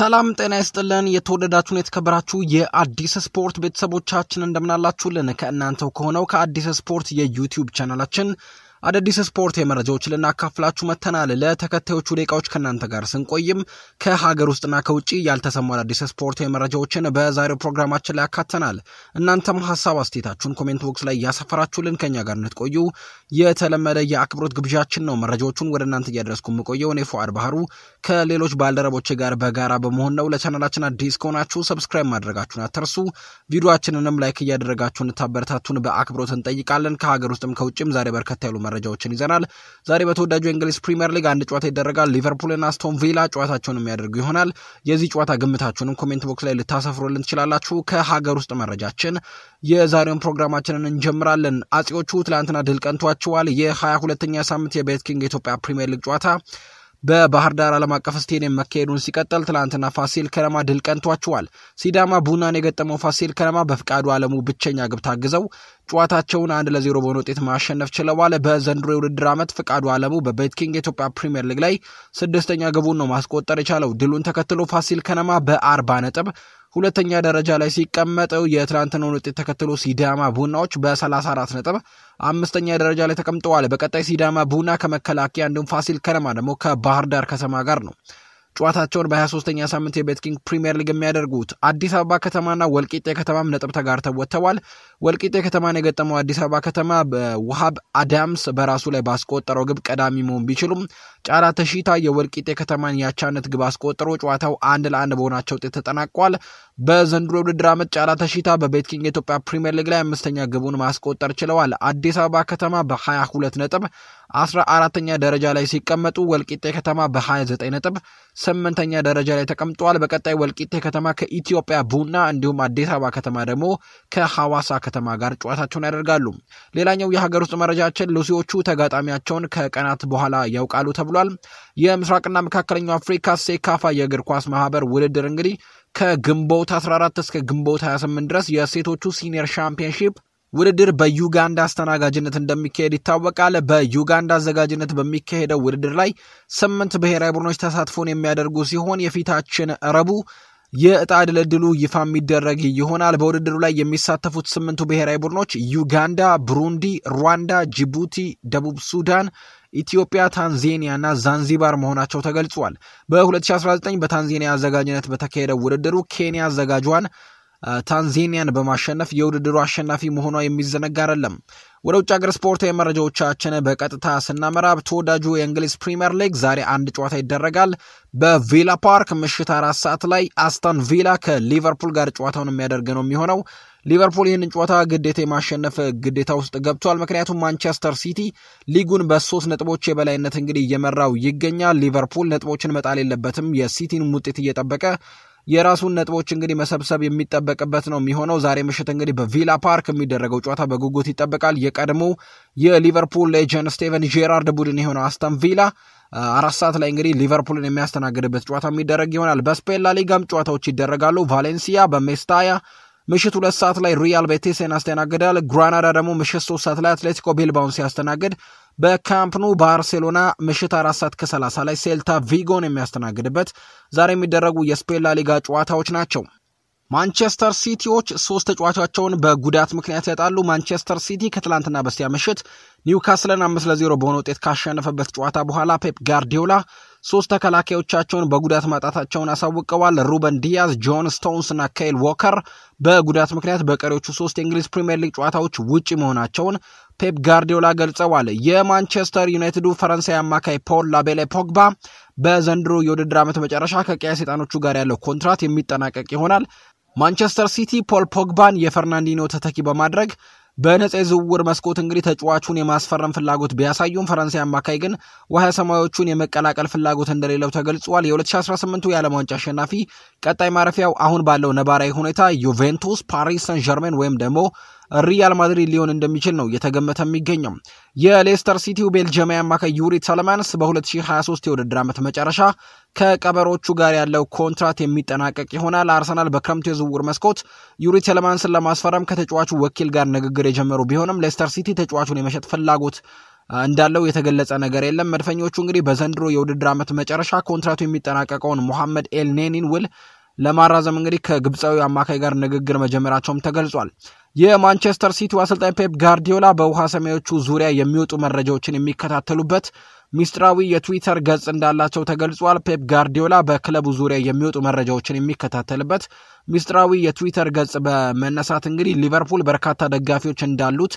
ሰላም ጤና ይስጥልን። የተወደዳችሁን የተከበራችሁ የአዲስ ስፖርት ቤተሰቦቻችን እንደምናላችሁልን ከእናንተው ከሆነው ከአዲስ ስፖርት የዩቲዩብ ቻናላችን አዳዲስ ስፖርት የመረጃዎች ልናካፍላችሁ መተናል። ለተከታዮቹ ደቂቃዎች ከእናንተ ጋር ስንቆይም ከሀገር ውስጥና ከውጭ ያልተሰሙ አዳዲስ ስፖርት የመረጃዎችን በዛሬው ፕሮግራማችን ላይ ያካተናል። እናንተም ሀሳብ አስተያየታችሁን ኮሜንት ቦክስ ላይ እያሰፈራችሁልን ከኛ ጋር እንድትቆዩ የተለመደ የአክብሮት ግብዣችን ነው። መረጃዎቹን ወደ እናንተ እያደረስኩ የምቆየው እኔ ፉአድ ባህሩ ከሌሎች ባልደረቦቼ ጋር በጋራ በመሆን ነው። ለቻናላችን አዲስ ከሆናችሁ ሰብስክራይብ ማድረጋችሁን አትርሱ። ቪዲዮችንንም ላይክ እያደረጋችሁ እንታበረታቱን በአክብሮት እንጠይቃለን። ከሀገር ውስጥም ከውጭም ዛሬ በርከት ያሉ መረጃዎችን ይዘናል። ዛሬ በተወዳጁ የእንግሊዝ ፕሪምየር ሊግ አንድ ጨዋታ ይደረጋል። ሊቨርፑልና አስቶን ቪላ ጨዋታቸውን የሚያደርጉ ይሆናል። የዚህ ጨዋታ ግምታችሁንም ኮሜንት ቦክስ ላይ ልታሰፍሩልን ትችላላችሁ። ከሀገር ውስጥ መረጃችን የዛሬውን ፕሮግራማችንን እንጀምራለን። አጼዎቹ ትላንትና ድል ቀንቷቸዋል። የ22ኛ ሳምንት የቤት ኪንግ የኢትዮጵያ ፕሪምየር ሊግ ጨዋታ በባህር ዳር ዓለም አቀፍ ስቴዲየም መካሄዱን ሲቀጥል ትናንትና ፋሲል ከነማ ድል ቀንቷቸዋል። ሲዳማ ቡናን የገጠመው ፋሲል ከነማ በፍቃዱ ዓለሙ ብቸኛ ግብ ታግዘው ጨዋታቸውን አንድ ለዜሮ በሆነ ውጤት ማሸነፍ ችለዋል። በዘንድሮ የውድድር ዓመት ፍቃዱ ዓለሙ በቤትኪንግ የኢትዮጵያ ፕሪምየር ሊግ ላይ ስድስተኛ ግቡን ነው ማስቆጠር የቻለው። ድሉን ተከትሎ ፋሲል ከነማ በአርባ ነጥብ ሁለተኛ ደረጃ ላይ ሲቀመጠው የትናንትናውን ውጤት ተከትሎ ሲዳማ ቡናዎች በ34 ነጥብ አምስተኛ ደረጃ ላይ ተቀምጠዋል። በቀጣይ ሲዳማ ቡና ከመከላከያ እንዲሁም ፋሲል ከነማ ደግሞ ከባህር ዳር ከተማ ጋር ነው ጨዋታቸውን በ23ኛ ሳምንት የቤትኪንግ ፕሪምየር ሊግ የሚያደርጉት አዲስ አበባ ከተማና ወልቂጤ ከተማም ነጥብ ተጋርተው ወጥተዋል። ወልቂጤ ከተማን የገጠመው አዲስ አበባ ከተማ በውሃብ አዳምስ በራሱ ላይ ባስቆጠረው ግብ ቀዳሚ መሆን ቢችሉም ጫላ ተሺታ የወልቂጤ ከተማን ያቻነት ግብ አስቆጥሮ ጨዋታው አንድ ለአንድ በሆናቸው ውጤት ተጠናቋል። በዘንድሮ ውድድር ዓመት ጫላ ተሽታ በቤትኪንግ የኢትዮጵያ ፕሪምየር ሊግ ላይ አምስተኛ ግቡን ማስቆጠር ችለዋል። አዲስ አበባ ከተማ በ22 ነጥብ 14ተኛ ደረጃ ላይ ሲቀመጡ ወልቂጤ ከተማ በ29 ነጥብ 8ኛ ደረጃ ላይ ተቀምጠዋል። በቀጣይ ወልቂጤ ከተማ ከኢትዮጵያ ቡና እንዲሁም አዲስ አበባ ከተማ ደግሞ ከሐዋሳ ከተማ ጋር ጨዋታቸውን ያደርጋሉ። ሌላኛው የሀገር ውስጥ መረጃችን ሉሲዎቹ ተጋጣሚያቸውን ከቀናት በኋላ ያውቃሉ ተብሏል። የምስራቅና መካከለኛው አፍሪካ ሴካፋ የእግር ኳስ ማህበር ውድድር እንግዲህ ከግንቦት 14 እስከ ግንቦት 28 ድረስ የሴቶቹ ሲኒየር ሻምፒዮንሺፕ ውድድር በዩጋንዳ አስተናጋጅነት እንደሚካሄድ ይታወቃል። በዩጋንዳ አዘጋጅነት በሚካሄደው ውድድር ላይ ስምንት ብሔራዊ ቡድኖች ተሳትፎን የሚያደርጉ ሲሆን የፊታችን ረቡ የእጣ ድልድሉ ይፋ የሚደረግ ይሆናል። በውድድሩ ላይ የሚሳተፉት ስምንቱ ብሔራዊ ቡድኖች ዩጋንዳ፣ ብሩንዲ፣ ሩዋንዳ፣ ጅቡቲ፣ ደቡብ ሱዳን ኢትዮጵያ፣ ታንዜኒያ እና ዛንዚባር መሆናቸው ተገልጿል። በ2019 በታንዜኒያ አዘጋጅነት በተካሄደው ውድድሩ ኬንያ አዘጋጇን ታንዜኒያን በማሸነፍ የውድድሩ አሸናፊ መሆኗ የሚዘነጋ አይደለም። ወደ ውጭ ሀገር ስፖርታዊ መረጃዎቻችን በቀጥታ ስናመራ ተወዳጁ የእንግሊዝ ፕሪምየር ሊግ ዛሬ አንድ ጨዋታ ይደረጋል። በቪላ ፓርክ ምሽት አራት ሰዓት ላይ አስተን ቪላ ከሊቨርፑል ጋር ጨዋታውን የሚያደርግ ነው የሚሆነው። ሊቨርፑል ይህንን ጨዋታ ግዴታ የማሸነፍ ግዴታ ውስጥ ገብቷል። ምክንያቱም ማንቸስተር ሲቲ ሊጉን በሶስት ነጥቦች የበላይነት እንግዲህ እየመራው ይገኛል። ሊቨርፑል ነጥቦችን መጣል የለበትም። የሲቲን ውጤት እየጠበቀ የራሱን ነጥቦች እንግዲህ መሰብሰብ የሚጠበቅበት ነው የሚሆነው። ዛሬ ምሽት እንግዲህ በቪላ ፓርክ የሚደረገው ጨዋታ በጉጉት ይጠበቃል። የቀድሞ የሊቨርፑል ሌጀንድ ስቴቨን ጄራርድ ቡድን የሆነው አስተን ቪላ አራት ሰዓት ላይ እንግዲህ ሊቨርፑልን የሚያስተናግድበት ጨዋታ የሚደረግ ይሆናል። በስፔን ላሊጋም ጨዋታዎች ይደረጋሉ። ቫሌንሲያ በሜስታያ ምሽት ሁለት ሰዓት ላይ ሪያል ቤቲስን ያስተናግዳል። ግራናዳ ደግሞ ምሽት ሶስት ሰዓት ላይ አትሌቲኮ ቢልባውን ሲያስተናግድ በካምፕኑ ባርሴሎና ምሽት አራት ሰዓት ከሰላሳ ላይ ሴልታ ቪጎን የሚያስተናግድበት ዛሬ የሚደረጉ የስፔን ላሊጋ ጨዋታዎች ናቸው። ማንቸስተር ሲቲዎች ሶስት ተጫዋቻቸውን በጉዳት ምክንያት ያጣሉ። ማንቸስተር ሲቲ ከትላንትና በስቲያ ምሽት ኒውካስልን አምስት ለዜሮ በሆነ ውጤት ካሸነፈበት ጨዋታ በኋላ ፔፕ ጋርዲዮላ ሶስት ተከላካዮቻቸውን በጉዳት ማጣታቸውን አሳውቀዋል። ሩበን ዲያዝ፣ ጆን ስቶንስ እና ካይል ዎከር በጉዳት ምክንያት በቀሪዎቹ ሶስት የእንግሊዝ ፕሪምየር ሊግ ጨዋታዎች ውጪ መሆናቸውን ፔፕ ጋርዲዮላ ገልጸዋል። የማንቸስተር ዩናይትዱ ፈረንሳይ አማካይ ፖል ላቤሌ ፖግባ በዘንድሮ የውድድር ዓመት መጨረሻ ከቀያ ሰይጣኖቹ ጋር ያለው ኮንትራት የሚጠናቀቅ ይሆናል። ማንቸስተር ሲቲ ፖል ፖግባን የፈርናንዲኖ ተተኪ በማድረግ በነጻ የዝውውር መስኮት እንግዲህ ተጫዋቹን የማስፈረም ፍላጎት ቢያሳዩም ፈረንሳይ አማካይ ግን ውሃ ሰማዮቹን የመቀላቀል ፍላጎት እንደሌለው ተገልጿል። 2018 የዓለም ዋንጫ አሸናፊ ቀጣይ ማረፊያው አሁን ባለው ነባራዊ ሁኔታ ዩቬንቱስ፣ ፓሪስ ሰን ጀርሜን ወይም ደግሞ ሪያል ማድሪድ ሊሆን እንደሚችል ነው እየተገመተ የሚገኘው። የሌስተር ሲቲው ቤልጅማዊ አማካይ ዩሪት ሰለማንስ በ2023 የውድድር ዓመት መጨረሻ ከቀበሮቹ ጋር ያለው ኮንትራት የሚጠናቀቅ ይሆናል። አርሰናል በክረምቱ የዝውውር መስኮት ዩሪት ሰለማንስን ለማስፈረም ከተጫዋቹ ወኪል ጋር ንግግር የጀመሩ ቢሆንም ሌስተር ሲቲ ተጫዋቹን የመሸጥ ፍላጎት እንዳለው የተገለጸ ነገር የለም። መድፈኞቹ እንግዲህ በዘንድሮ የውድድር ዓመት መጨረሻ ኮንትራቱ የሚጠናቀቀውን ሞሐመድ ኤልኔኒን ውል ለማራዘም እንግዲህ ከግብፃዊ አማካይ ጋር ንግግር መጀመራቸውም ተገልጿል። የማንቸስተር ሲቲው አሰልጣኝ ፔፕ ጋርዲዮላ በውሃ ሰማዮቹ ዙሪያ የሚወጡ መረጃዎችን የሚከታተሉበት ሚስጥራዊ የትዊተር ገጽ እንዳላቸው ተገልጿል። ፔፕ ጋርዲዮላ በክለቡ ዙሪያ የሚወጡ መረጃዎችን የሚከታተልበት ሚስጥራዊ የትዊተር ገጽ በመነሳት እንግዲህ ሊቨርፑል በርካታ ደጋፊዎች እንዳሉት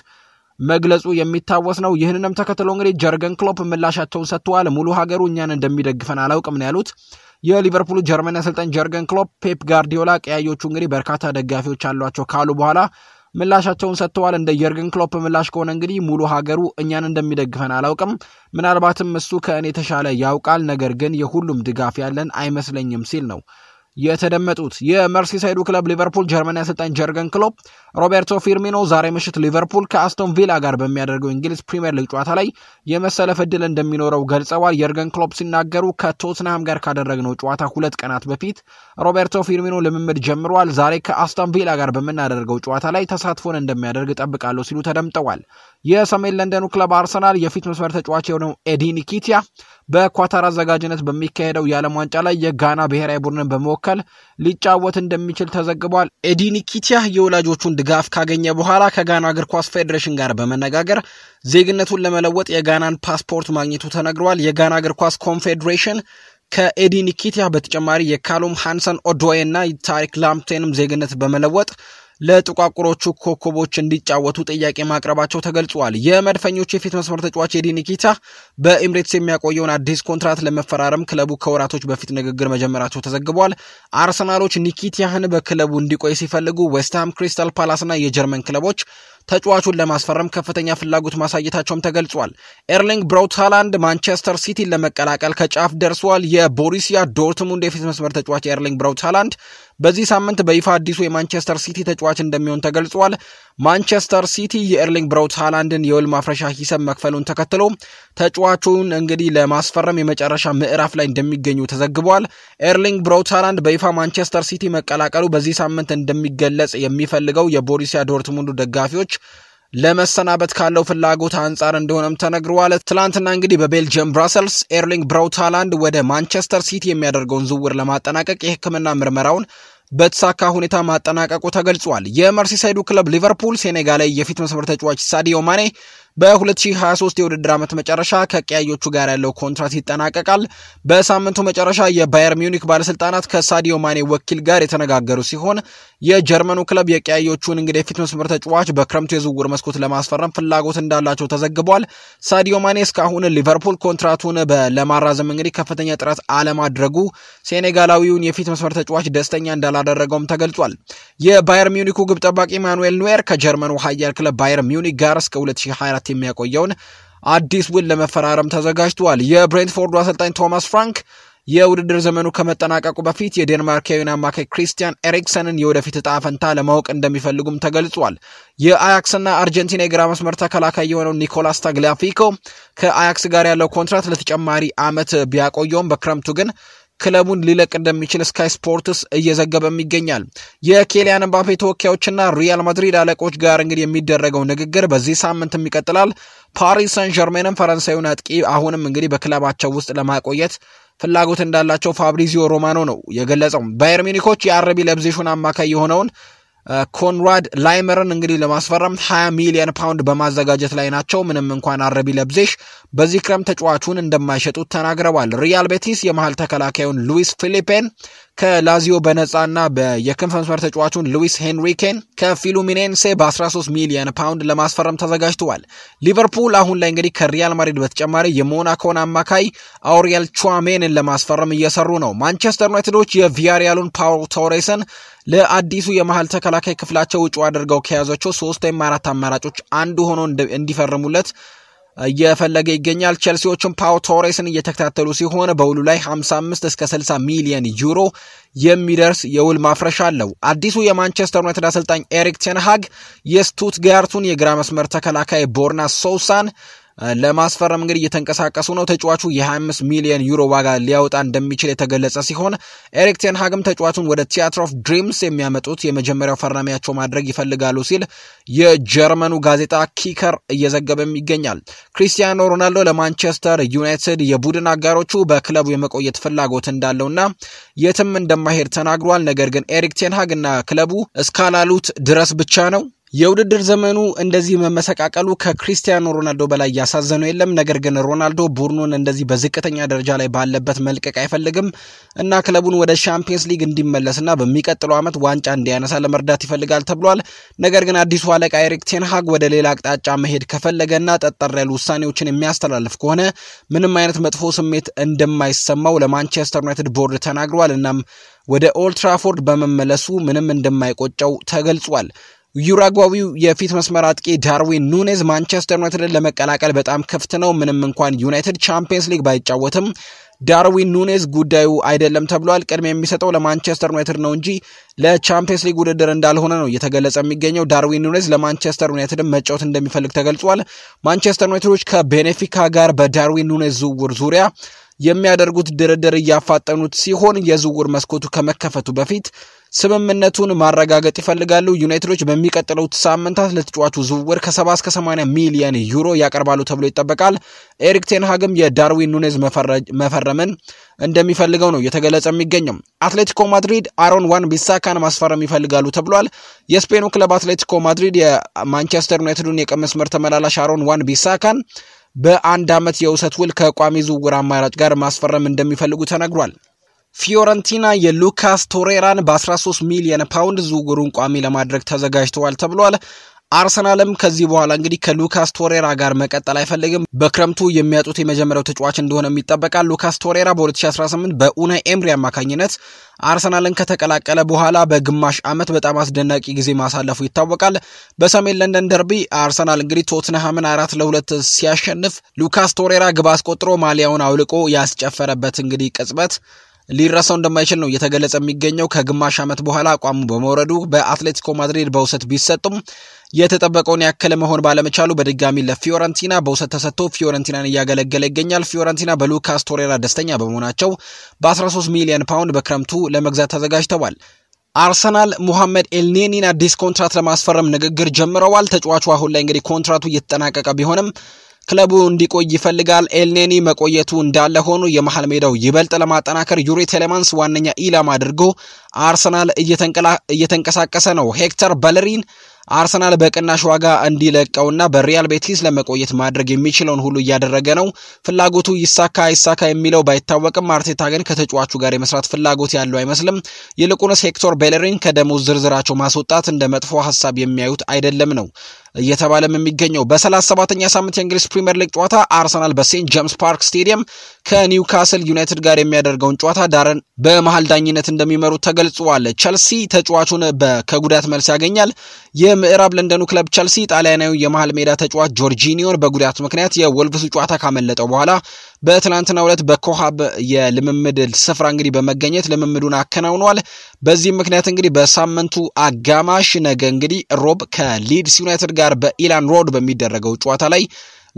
መግለጹ የሚታወስ ነው። ይህንንም ተከትሎ እንግዲህ ጀርገን ክሎፕ ምላሻቸውን ሰጥተዋል። ሙሉ ሀገሩ እኛን እንደሚደግፈን አላውቅም ነው ያሉት። የሊቨርፑል ጀርመን አሰልጣኝ ጀርገን ክሎፕ ፔፕ ጋርዲዮላ ቀያዮቹ እንግዲህ በርካታ ደጋፊዎች አሏቸው ካሉ በኋላ ምላሻቸውን ሰጥተዋል። እንደ የርገን ክሎፕ ምላሽ ከሆነ እንግዲህ ሙሉ ሀገሩ እኛን እንደሚደግፈን አላውቅም። ምናልባትም እሱ ከእኔ የተሻለ ያውቃል፣ ነገር ግን የሁሉም ድጋፍ ያለን አይመስለኝም ሲል ነው የተደመጡት። የመርሲሳይዱ ክለብ ሊቨርፑል ጀርመን አሰልጣኝ ጀርገን ክሎፕ ሮቤርቶ ፊርሚኖ ዛሬ ምሽት ሊቨርፑል ከአስቶን ቪላ ጋር በሚያደርገው እንግሊዝ ፕሪምየር ሊግ ጨዋታ ላይ የመሰለፍ እድል እንደሚኖረው ገልጸዋል። የርገን ክሎፕ ሲናገሩ ከቶትናም ጋር ካደረግነው ጨዋታ ሁለት ቀናት በፊት ሮቤርቶ ፊርሚኖ ልምምድ ጀምሯል። ዛሬ ከአስቶን ቪላ ጋር በምናደርገው ጨዋታ ላይ ተሳትፎን እንደሚያደርግ እጠብቃለሁ ሲሉ ተደምጠዋል። የሰሜን ለንደኑ ክለብ አርሰናል የፊት መስመር ተጫዋች የሆነው ኤዲ ኒኪቲያ በኳታር አዘጋጅነት በሚካሄደው የዓለም ዋንጫ ላይ የጋና ብሔራዊ ቡድንን በመወከል ሊጫወት እንደሚችል ተዘግቧል። ኤዲ ኒኪቲያ የወላጆቹን ድጋፍ ካገኘ በኋላ ከጋና እግር ኳስ ፌዴሬሽን ጋር በመነጋገር ዜግነቱን ለመለወጥ የጋናን ፓስፖርት ማግኘቱ ተነግሯል። የጋና እግር ኳስ ኮንፌዴሬሽን ከኤዲ ኒኪቲያ በተጨማሪ የካሉም ሃንሰን ኦዶዌ እና ታሪክ ላምቴንም ዜግነት በመለወጥ ለጥቋቁሮቹ ኮከቦች እንዲጫወቱ ጥያቄ ማቅረባቸው ተገልጿል። የመድፈኞች የፊት መስመር ተጫዋች ኤዲ ኒኪታ በኤምሬትስ የሚያቆየውን አዲስ ኮንትራት ለመፈራረም ክለቡ ከወራቶች በፊት ንግግር መጀመራቸው ተዘግቧል። አርሰናሎች ኒኪቲያህን በክለቡ እንዲቆይ ሲፈልጉ ዌስትሃም፣ ክሪስታል ፓላስ የጀርመን ክለቦች ተጫዋቹን ለማስፈረም ከፍተኛ ፍላጎት ማሳየታቸውም ተገልጿል። ኤርሊንግ ብራውት ሃላንድ ማንቸስተር ሲቲን ለመቀላቀል ከጫፍ ደርሷል። የቦሪሲያ ዶርትሙንድ የፊት መስመር ተጫዋች ኤርሊንግ ብራውት ሃላንድ በዚህ ሳምንት በይፋ አዲሱ የማንቸስተር ሲቲ ተጫዋች እንደሚሆን ተገልጿል። ማንቸስተር ሲቲ የኤርሊንግ ብራውት ሃላንድን የውል ማፍረሻ ሂሰብ መክፈሉን ተከትሎ ተጫዋቹን እንግዲህ ለማስፈረም የመጨረሻ ምዕራፍ ላይ እንደሚገኙ ተዘግቧል። ኤርሊንግ ብሮታላንድ በይፋ ማንቸስተር ሲቲ መቀላቀሉ በዚህ ሳምንት እንደሚገለጽ የሚፈልገው የቦሪሲያ ዶርትሙንዱ ደጋፊዎች ለመሰናበት ካለው ፍላጎት አንጻር እንደሆነም ተነግረዋል። ትላንትና እንግዲህ በቤልጅየም ብራሰልስ ኤርሊንግ ብራውታላንድ ወደ ማንቸስተር ሲቲ የሚያደርገውን ዝውውር ለማጠናቀቅ የሕክምና ምርመራውን በተሳካ ሁኔታ ማጠናቀቁ ተገልጿል። የመርሲሳይዱ ክለብ ሊቨርፑል ሴኔጋላዊ የፊት መስመር ተጫዋች ሳዲዮ ማኔ በ2023 የውድድር ዓመት መጨረሻ ከቀያዮቹ ጋር ያለው ኮንትራት ይጠናቀቃል። በሳምንቱ መጨረሻ የባየር ሚዩኒክ ባለስልጣናት ከሳዲዮ ማኔ ወኪል ጋር የተነጋገሩ ሲሆን የጀርመኑ ክለብ የቀያዮቹን እንግዲህ የፊት መስመር ተጫዋች በክረምቱ የዝውውር መስኮት ለማስፈረም ፍላጎት እንዳላቸው ተዘግቧል። ሳዲዮ ማኔ እስካሁን ሊቨርፑል ኮንትራቱን ለማራዘም እንግዲህ ከፍተኛ ጥረት አለማድረጉ ሴኔጋላዊውን የፊት መስመር ተጫዋች ደስተኛ እንዳላደረገውም ተገልጿል። የባየር ሚዩኒኩ ግብ ጠባቂ ማኑኤል ኑዌር ከጀርመኑ ሀያል ክለብ ባየር ሚዩኒክ ጋር እስከ 2024 ሰባት የሚያቆየውን አዲስ ውል ለመፈራረም ተዘጋጅቷል። የብሬንትፎርዱ አሰልጣኝ ቶማስ ፍራንክ የውድድር ዘመኑ ከመጠናቀቁ በፊት የዴንማርካዊን አማካይ ክሪስቲያን ኤሪክሰንን የወደፊት እጣ ፈንታ ለማወቅ እንደሚፈልጉም ተገልጿል። የአያክስና አርጀንቲና የግራ መስመር ተከላካይ የሆነው ኒኮላስ ታግሊያፊኮ ከአያክስ ጋር ያለው ኮንትራት ለተጨማሪ ዓመት ቢያቆየውም በክረምቱ ግን ክለቡን ሊለቅ እንደሚችል ስካይ ስፖርትስ እየዘገበም ይገኛል። የኬሊያን ምባፔ ተወካዮችና ሪያል ማድሪድ አለቆች ጋር እንግዲህ የሚደረገው ንግግር በዚህ ሳምንትም ይቀጥላል። ፓሪስ ሰን ጀርሜንም ፈረንሳዩን አጥቂ አሁንም እንግዲህ በክለባቸው ውስጥ ለማቆየት ፍላጎት እንዳላቸው ፋብሪዚዮ ሮማኖ ነው የገለጸው። ባየር ሚኒኮች የአረቢ ለብዜሹን አማካይ የሆነውን ኮንራድ ላይመርን እንግዲህ ለማስፈረም 20 ሚሊዮን ፓውንድ በማዘጋጀት ላይ ናቸው። ምንም እንኳን አረቢ ለብዜሽ በዚህ ክረምት ተጫዋቹን እንደማይሸጡት ተናግረዋል። ሪያል ቤቲስ የመሃል ተከላካዩን ሉዊስ ፊሊፔን ከላዚዮ በነፃና የክንፍ መስመር ተጫዋቹን ሉዊስ ሄንሪኬን ከፊሉሚኔንሴ በ13 ሚሊዮን ፓውንድ ለማስፈረም ተዘጋጅተዋል። ሊቨርፑል አሁን ላይ እንግዲህ ከሪያል ማድሪድ በተጨማሪ የሞናኮን አማካይ አውሪያል ቹዋሜንን ለማስፈረም እየሰሩ ነው። ማንቸስተር ዩናይትዶች የቪያሪያሉን ፓውል ቶሬስን ለአዲሱ የመሀል ተከላካይ ክፍላቸው ውጪ አድርገው ከያዟቸው ሶስት ወይም አራት አማራጮች አንዱ ሆኖ እንዲፈርሙለት እየፈለገ ይገኛል። ቼልሲዎችም ፓው ቶሬስን እየተከታተሉ ሲሆን በውሉ ላይ 55 እስከ 60 ሚሊዮን ዩሮ የሚደርስ የውል ማፍረሻ አለው። አዲሱ የማንቸስተር ዩናይትድ አሰልጣኝ ኤሪክ ቴንሃግ የስቱትጋርቱን የግራ መስመር ተከላካይ ቦርና ሶውሳን ለማስፈረም እንግዲህ እየተንቀሳቀሱ ነው። ተጫዋቹ የ25 ሚሊዮን ዩሮ ዋጋ ሊያወጣ እንደሚችል የተገለጸ ሲሆን ኤሪክ ቴን ሃግም ተጫዋቹን ወደ ቲያትር ኦፍ ድሪምስ የሚያመጡት የመጀመሪያው ፈራሚያቸው ማድረግ ይፈልጋሉ ሲል የጀርመኑ ጋዜጣ ኪከር እየዘገበም ይገኛል። ክሪስቲያኖ ሮናልዶ ለማንቸስተር ዩናይትድ የቡድን አጋሮቹ በክለቡ የመቆየት ፍላጎት እንዳለውና የትም እንደማይሄድ ተናግሯል። ነገር ግን ኤሪክ ቴንሃግ እና ክለቡ እስካላሉት ድረስ ብቻ ነው የውድድር ዘመኑ እንደዚህ መመሰቃቀሉ ከክሪስቲያኖ ሮናልዶ በላይ ያሳዘነው የለም። ነገር ግን ሮናልዶ ቡድኑን እንደዚህ በዝቅተኛ ደረጃ ላይ ባለበት መልቀቅ አይፈልግም እና ክለቡን ወደ ሻምፒየንስ ሊግ እንዲመለስና በሚቀጥለው ዓመት ዋንጫ እንዲያነሳ ለመርዳት ይፈልጋል ተብሏል። ነገር ግን አዲሱ አለቃ ኤሪክ ቴንሃግ ወደ ሌላ አቅጣጫ መሄድ ከፈለገና ጠጠር ያሉ ውሳኔዎችን የሚያስተላልፍ ከሆነ ምንም አይነት መጥፎ ስሜት እንደማይሰማው ለማንቸስተር ዩናይትድ ቦርድ ተናግሯል። እናም ወደ ኦልትራፎርድ በመመለሱ ምንም እንደማይቆጨው ተገልጿል። ዩራጓዊው የፊት መስመር አጥቂ ዳርዊን ኑኔዝ ማንቸስተር ዩናይትድን ለመቀላቀል በጣም ክፍት ነው። ምንም እንኳን ዩናይትድ ቻምፒየንስ ሊግ ባይጫወትም ዳርዊን ኑኔዝ ጉዳዩ አይደለም ተብሏል። ቅድሚያ የሚሰጠው ለማንቸስተር ዩናይትድ ነው እንጂ ለቻምፒየንስ ሊግ ውድድር እንዳልሆነ ነው እየተገለጸ የሚገኘው። ዳርዊን ኑኔዝ ለማንቸስተር ዩናይትድ መጫወት እንደሚፈልግ ተገልጿል። ማንቸስተር ዩናይትዶች ከቤኔፊካ ጋር በዳርዊን ኑኔዝ ዝውውር ዙሪያ የሚያደርጉት ድርድር እያፋጠኑት ሲሆን የዝውውር መስኮቱ ከመከፈቱ በፊት ስምምነቱን ማረጋገጥ ይፈልጋሉ። ዩናይትዶች በሚቀጥሉት ሳምንታት ለተጫዋቹ ዝውውር ከ70 እስከ 80 ሚሊየን ዩሮ ያቀርባሉ ተብሎ ይጠበቃል። ኤሪክ ቴንሃግም የዳርዊን ኑኔዝ መፈረምን እንደሚፈልገው ነው እየተገለጸ የሚገኘው። አትሌቲኮ ማድሪድ አሮን ዋን ቢሳካን ማስፈረም ይፈልጋሉ ተብሏል። የስፔኑ ክለብ አትሌቲኮ ማድሪድ የማንቸስተር ዩናይትዱን የቀኝ መስመር ተመላላሽ አሮን ዋን ቢሳካን በአንድ ዓመት የውሰት ውል ከቋሚ ዝውውር አማራጭ ጋር ማስፈረም እንደሚፈልጉ ተነግሯል። ፊዮረንቲና የሉካስ ቶሬራን በ13 ሚሊየን ፓውንድ ዝውውሩን ቋሚ ለማድረግ ተዘጋጅተዋል ተብሏል። አርሰናልም ከዚህ በኋላ እንግዲህ ከሉካስ ቶሬራ ጋር መቀጠል አይፈልግም። በክረምቱ የሚያጡት የመጀመሪያው ተጫዋች እንደሆነ ይጠበቃል። ሉካስ ቶሬራ በ2018 በኡናይ ኤምሪ አማካኝነት አርሰናልን ከተቀላቀለ በኋላ በግማሽ ዓመት በጣም አስደናቂ ጊዜ ማሳለፉ ይታወቃል። በሰሜን ለንደን ደርቢ አርሰናል እንግዲህ ቶትንሃምን አራት ለሁለት ሲያሸንፍ ሉካስ ቶሬራ ግብ አስቆጥሮ ማሊያውን አውልቆ ያስጨፈረበት እንግዲህ ቅጽበት ሊረሳው እንደማይችል ነው እየተገለጸ የሚገኘው። ከግማሽ ዓመት በኋላ አቋሙ በመውረዱ በአትሌቲኮ ማድሪድ በውሰት ቢሰጡም የተጠበቀውን ያክል መሆን ባለመቻሉ በድጋሚ ለፊዮረንቲና በውሰት ተሰጥቶ ፊዮረንቲናን እያገለገለ ይገኛል። ፊዮረንቲና በሉካስ ቶሬራ ደስተኛ በመሆናቸው በ13 ሚሊዮን ፓውንድ በክረምቱ ለመግዛት ተዘጋጅተዋል። አርሰናል ሙሐመድ ኤልኔኒን አዲስ ኮንትራት ለማስፈረም ንግግር ጀምረዋል። ተጫዋቹ አሁን ላይ እንግዲህ ኮንትራቱ እየተጠናቀቀ ቢሆንም ክለቡ እንዲቆይ ይፈልጋል። ኤልኔኒ መቆየቱ እንዳለ ሆኖ የመሀል ሜዳው ይበልጥ ለማጠናከር ዩሪ ቴሌማንስ ዋነኛ ኢላማ አድርጎ አርሰናል እየተንቀሳቀሰ ነው። ሄክተር በለሪን አርሰናል በቅናሽ ዋጋ እንዲለቀውና በሪያል ቤቲስ ለመቆየት ማድረግ የሚችለውን ሁሉ እያደረገ ነው። ፍላጎቱ ይሳካ አይሳካ የሚለው ባይታወቅም አርቴታ ግን ከተጫዋቹ ጋር የመስራት ፍላጎት ያለው አይመስልም። ይልቁንስ ሄክቶር ቤለሪን ከደሞዝ ዝርዝራቸው ማስወጣት እንደ መጥፎ ሀሳብ የሚያዩት አይደለም ነው እየተባለም የሚገኘው። በሰላሳ ሰባተኛ ሳምንት የእንግሊዝ ፕሪምየር ሊግ ጨዋታ አርሰናል በሴንት ጄምስ ፓርክ ስቴዲየም ከኒውካስል ዩናይትድ ጋር የሚያደርገውን ጨዋታ ዳረን በመሀል ዳኝነት እንደሚመሩት ተገልጿል። ቸልሲ ተጫዋቹን ከጉዳት መልስ ያገኛል። የምዕራብ ለንደኑ ክለብ ቸልሲ ጣሊያናዊ የመሃል ሜዳ ተጫዋች ጆርጂኒዮን በጉዳት ምክንያት የወልቭሱ ጨዋታ ካመለጠው በኋላ በትናንትናው ዕለት በኮሃብ የልምምድ ስፍራ እንግዲህ በመገኘት ልምምዱን አከናውኗል። በዚህም ምክንያት እንግዲህ በሳምንቱ አጋማሽ ነገ እንግዲህ ሮብ ከሊድስ ዩናይትድ ጋር በኢላን ሮድ በሚደረገው ጨዋታ ላይ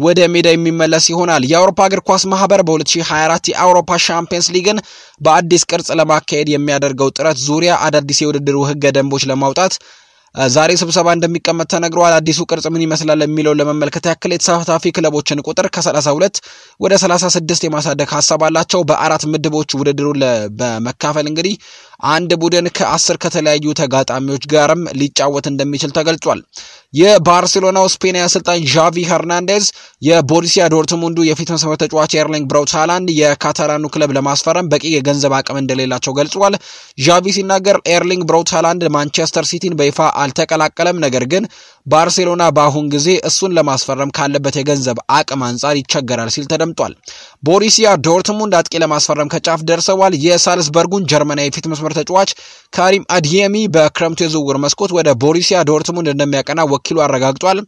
ወደ ሜዳ የሚመለስ ይሆናል። የአውሮፓ እግር ኳስ ማህበር በ2024 የአውሮፓ ሻምፒየንስ ሊግን በአዲስ ቅርጽ ለማካሄድ የሚያደርገው ጥረት ዙሪያ አዳዲስ የውድድሩ ህገ ደንቦች ለማውጣት ዛሬ ስብሰባ እንደሚቀመጥ ተነግሯል። አዲሱ ቅርጽ ምን ይመስላል የሚለውን ለመመልከት ያክል የተሳታፊ ክለቦችን ቁጥር ከ32 ወደ 36 የማሳደግ ሀሳብ አላቸው። በአራት ምድቦች ውድድሩን በመካፈል እንግዲህ አንድ ቡድን ከአስር ከተለያዩ ተጋጣሚዎች ጋርም ሊጫወት እንደሚችል ተገልጿል። የባርሴሎናው ስፔን አሰልጣኝ ዣቪ ሄርናንዴዝ የቦሩሲያ ዶርትሙንዱ የፊት መስመር ተጫዋች ኤርሊንግ ብራውት ሃላንድ የካታላኑ ክለብ ለማስፈረም በቂ የገንዘብ አቅም እንደሌላቸው ገልጿል። ዣቪ ሲናገር ኤርሊንግ ብራውት ሃላንድ ማንቸስተር ሲቲን በይፋ አልተቀላቀለም፣ ነገር ግን ባርሴሎና በአሁን ጊዜ እሱን ለማስፈረም ካለበት የገንዘብ አቅም አንጻር ይቸገራል ሲል ተደምጧል። ቦሩሲያ ዶርትሙንድ አጥቂ ለማስፈረም ከጫፍ ደርሰዋል። የሳልስበርጉን ጀርመናዊ ፊት መስመር መስመር ተጫዋች ካሪም አድየሚ በክረምቱ የዝውውር መስኮት ወደ ቦሪሲያ ዶርትሙንድ እንደሚያቀና ወኪሉ አረጋግጧል።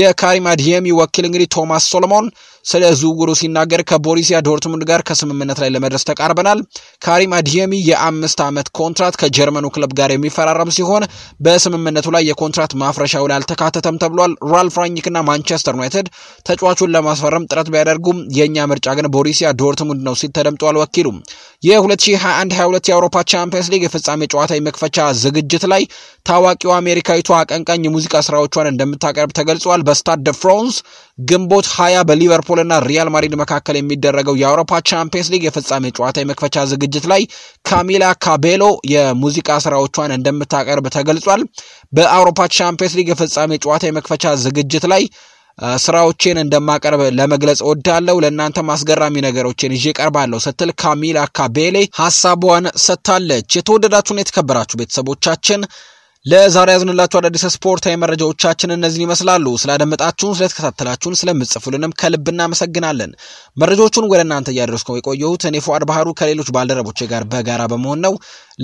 የካሪም አድየሚ ወኪል እንግዲህ ቶማስ ሶሎሞን ስለ ዝውውሩ ሲናገር ከቦሪሲያ ዶርትሙንድ ጋር ከስምምነት ላይ ለመድረስ ተቃርበናል። ካሪም አድየሚ የአምስት ዓመት ኮንትራት ከጀርመኑ ክለብ ጋር የሚፈራረም ሲሆን በስምምነቱ ላይ የኮንትራት ማፍረሻው ላይ አልተካተተም ተብሏል። ራልፍ ራኒክና ማንቸስተር ዩናይትድ ተጫዋቹን ለማስፈረም ጥረት ቢያደርጉም የእኛ ምርጫ ግን ቦሪሲያ ዶርትሙንድ ነው ሲል ተደምጧል። ወኪሉ የ2021-22 የአውሮፓ ቻምፒየንስ ሊግ የፍጻሜ ጨዋታ የመክፈቻ ዝግጅት ላይ ታዋቂው አሜሪካዊቷ አቀንቃኝ የሙዚቃ ስራዎቿን እንደምታቀርብ ተገልጿል። በስታድ ደ ፍራንስ ግንቦት ሀያ በሊቨርፑልና ሪያል ማድሪድ መካከል የሚደረገው የአውሮፓ ቻምፒየንስ ሊግ የፍጻሜ ጨዋታ የመክፈቻ ዝግጅት ላይ ካሚላ ካቤሎ የሙዚቃ ስራዎቿን እንደምታቀርብ ተገልጿል። በአውሮፓ ቻምፒየንስ ሊግ የፍጻሜ ጨዋታ የመክፈቻ ዝግጅት ላይ ስራዎቼን እንደማቀርብ ለመግለጽ እወዳለሁ። ለእናንተም አስገራሚ ነገሮችን ይዤ ቀርባለሁ ስትል ካሚላ ካቤሌ ሀሳቧን ሰጥታለች። የተወደዳችሁን የተከበራችሁ ቤተሰቦቻችን ለዛሬ ያዝንላችሁ አዳዲስ ስፖርታዊ መረጃዎቻችን እነዚህን ይመስላሉ። ስላደመጣችሁን፣ ስለተከታተላችሁን፣ ስለምጽፉልንም ከልብ እናመሰግናለን። መረጃዎቹን ወደ እናንተ እያደረስኩ የቆየሁት እኔ ፉአድ ባህሩ ከሌሎች ባልደረቦቼ ጋር በጋራ በመሆን ነው።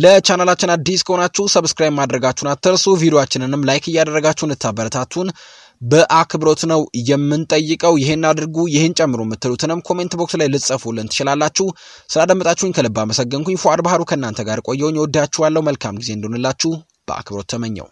ለቻናላችን አዲስ ከሆናችሁ ሰብስክራይብ ማድረጋችሁን አትርሱ። ቪዲዮችንንም ላይክ እያደረጋችሁ እንታበረታቱን በአክብሮት ነው የምንጠይቀው። ይህን አድርጉ፣ ይህን ጨምሩ የምትሉትንም ኮሜንት ቦክስ ላይ ልጽፉልን ትችላላችሁ። ስላደመጣችሁኝ ከልብ አመሰገንኩኝ። ፉአድ ባህሩ ከእናንተ ጋር ቆየውኝ። ወዳችኋለሁ። መልካም ጊዜ እንደሆንላችሁ በአክብሮት ተመኘው